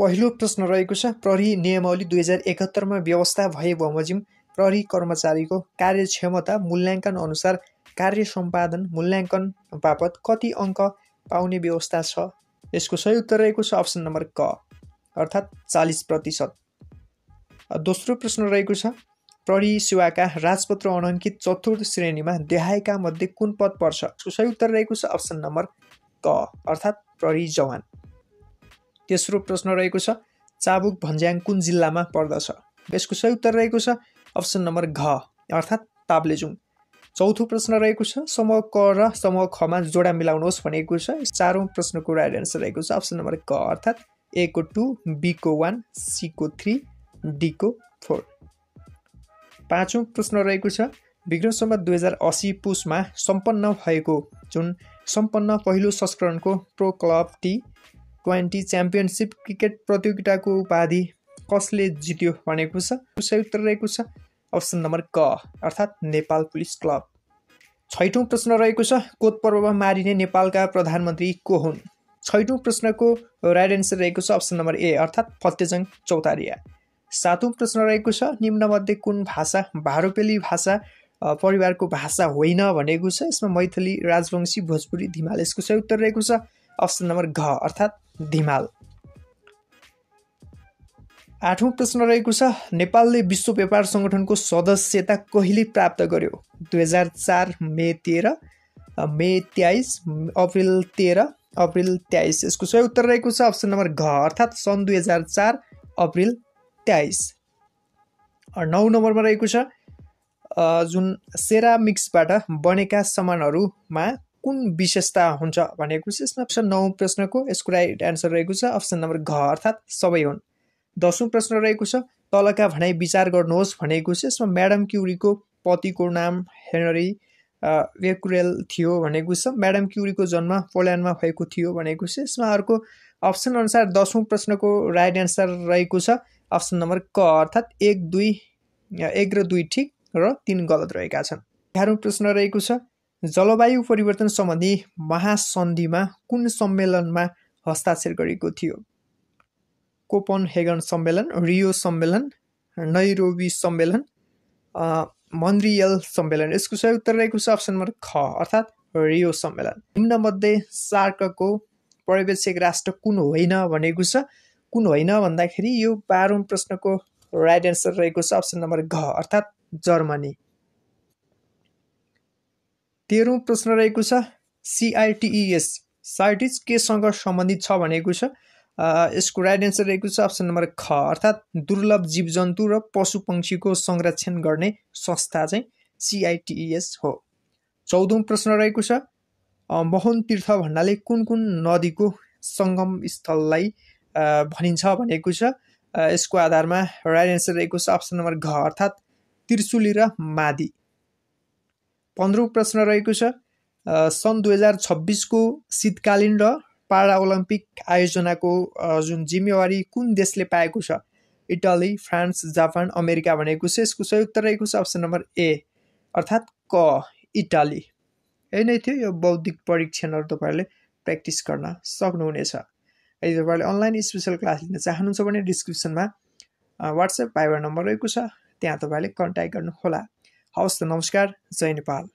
पहिलो प्रश्न रहेको छ प्रहरी नियमावली दुई हजार एकहत्तरमा व्यवस्था भए बमोजिम प्रहरी कर्मचारीको कार्यक्षमता मूल्याङ्कन अनुसार कार्य सम्पादन मूल्याङ्कन बापत कति अङ्क पाउने व्यवस्था छ यसको सही उत्तर रहेको छ अप्सन नम्बर क अर्थात् चालिस प्रतिशत दोस्रो प्रश्न रहेको छ प्रहरी सेवाका राजपत्र अनङ्कित चतुर्थ श्रेणीमा देहायका मध्ये कुन पद पर्छ यसको सही उत्तर रहेको छ अप्सन नम्बर क अर्थात् प्रहरी जवान तेस्रो प्रश्न रहेको छ चाबुक भन्ज्याङ कुन जिल्लामा पर्दछ यसको सही उत्तर रहेको छ अप्सन नम्बर घ अर्थात् ताब्लेजुङ चौथो प्रश्न रहेको छ समूह क र समूह खमा जोडा मिलाउनुहोस् भनेको छ चारौँ प्रश्नको राइट आन्सर रहेको छ अप्सन नम्बर क अर्थात् ए को टू बी वान सीको थ्री डीको फोर पाँचौँ प्रश्न रहेको छ विक्रमसम्म दुई हजार असी पुसमा सम्पन्न भएको जुन सम्पन्न पहिलो संस्करणको pro club T twenty championship cricket प्रतियोगिताको उपाधि कसले जित्यो भनेको छ सही उत्तर रहेको छ अप्सन नम्बर क अर्थात् नेपाल पुलिस क्लब छैठौँ प्रश्न रहेको छ कोत पर्वमा मारिने नेपालका प्रधानमन्त्री को हुन् छैठौँ प्रश्नको राइट एन्सर रहेको छ अप्सन नम्बर ए अर्थात् फतेजङ चौतारिया सातौँ प्रश्न रहेको छ निम्नमध्ये कुन भाषा भारोपेली भाषा परिवारको भाषा होइन भनेको छ यसमा मैथली राजवंशी भोजपुरी धिमालेसको सही उत्तर रहेको छ अप्सन नम्बर घ अर्थात् धिमाल आठौँ प्रश्न रहेको छ नेपालले विश्व व्यापार सङ्गठनको सदस्यता कहिले प्राप्त गर्यो दुई हजार चार मे तेह्र मे तेइस अप्रिल तेह्र अप्रिल तेइस यसको सही उत्तर रहेको छ अप्सन नम्बर घ अर्थात् सन् दुई हजार चार अप्रिल तेइस नौ नम्बरमा रहेको छ जुन सेरामिक्सबाट बनेका सामानहरूमा कुन विशेषता हुन्छ भनेको यसमा अप्सन नौ प्रश्नको यसको राइट एन्सर रहेको छ अप्सन नम्बर घ अर्थात् सबै हुन् दसौँ प्रश्न रहेको छ तलका भनाइ विचार गर्नुहोस् भनेको छ यसमा म्याडम क्युरीको पतिको नाम हेनरी रेकुरेल थियो भनेको छ म्याडम क्युरीको जन्म पोल्यान्डमा भएको थियो भनेको छ यसमा अर्को अप्सन अनुसार दसौँ प्रश्नको राइट एन्सर रहेको छ अप्सन नम्बर क अर्थात् एक दुई एक र दुई ठिक र तिन गलत रहेका छन् एघारौँ प्रश्न रहेको छ जलवायु परिवर्तन सम्बन्धी महासन्धिमा कुन सम्मेलनमा हस्ताक्षर गरेको थियो कोपन हेगन सम्मेलन रियो सम्मेलन नैरोबी सम्मेलन मन्द्रियल सम्मेलन यसको सही उत्तर रहेको छ अप्सन नम्बर ख अर्थात् रियो सम्मेलन निम्न मध्ये सार्कको पर्यवेक्षक राष्ट्र कुन होइन भनेको छ कुन होइन भन्दाखेरि यो बाह्रौँ प्रश्नको राइट एन्सर रहेको छ अप्सन नम्बर घ अर्थात् जर्मनी तेह्रौँ प्रश्न रहेको छ सिआइटिइएस e साइटिज केसँग सम्बन्धित छ भनेको छ यसको राइट एन्सर रहेको छ अप्सन नम्बर ख अर्थात् दुर्लभ जीव जन्तु र पशु पक्षीको संरक्षण गर्ने संस्था चाहिँ सिआइटिइएस e हो चौधौँ प्रश्न रहेको छ मोहन तीर्थ भन्नाले कुन कुन नदीको सङ्गम स्थललाई भनिन्छ भनेको छ यसको आधारमा राइट एन्सर रहेको छ अप्सन नम्बर घ अर्थात् त्रिशुली र मादी पन्ध्रौँ प्रश्न रहेको छ सन् दुई हजार छब्बिसको शीतकालीन र पारा ओलम्पिक आयोजनाको जुन जिम्मेवारी कुन देशले पाएको छ इटली फ्रान्स जापान अमेरिका भनेको छ यसको संयुक्त रहेको छ अप्सन नम्बर ए अर्थात् क इटाली यही नै थियो यो बौद्धिक परीक्षणहरू तपाईँहरूले प्र्याक्टिस गर्न सक्नुहुनेछ यदि तपाईँहरूले अनलाइन स्पेसल क्लास लिन चाहनुहुन्छ भने डिस्क्रिप्सनमा वाट्सएप भाइबर नम्बर रहेको छ त्यहाँ तपाईँले कन्ट्याक्ट गर्नुहोला हवस् त नमस्कार जय नेपाल